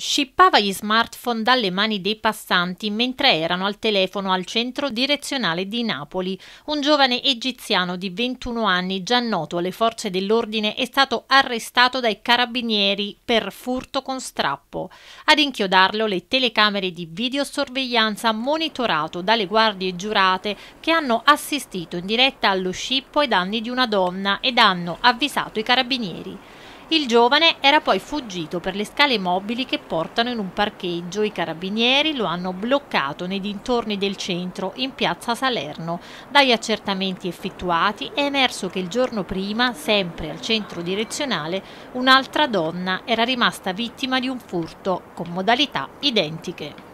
Scippava gli smartphone dalle mani dei passanti mentre erano al telefono al centro direzionale di Napoli. Un giovane egiziano di 21 anni, già noto alle forze dell'ordine, è stato arrestato dai carabinieri per furto con strappo. Ad inchiodarlo le telecamere di videosorveglianza monitorato dalle guardie giurate che hanno assistito in diretta allo scippo ai danni di una donna ed hanno avvisato i carabinieri. Il giovane era poi fuggito per le scale mobili che portano in un parcheggio. I carabinieri lo hanno bloccato nei dintorni del centro, in piazza Salerno. Dagli accertamenti effettuati è emerso che il giorno prima, sempre al centro direzionale, un'altra donna era rimasta vittima di un furto con modalità identiche.